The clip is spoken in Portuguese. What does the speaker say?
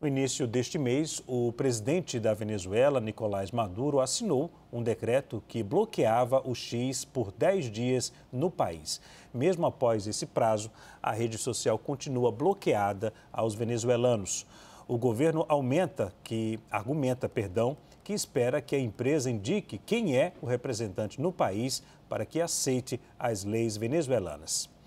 No início deste mês, o presidente da Venezuela, Nicolás Maduro, assinou um decreto que bloqueava o X por 10 dias no país. Mesmo após esse prazo, a rede social continua bloqueada aos venezuelanos. O governo aumenta que argumenta, perdão, que espera que a empresa indique quem é o representante no país para que aceite as leis venezuelanas.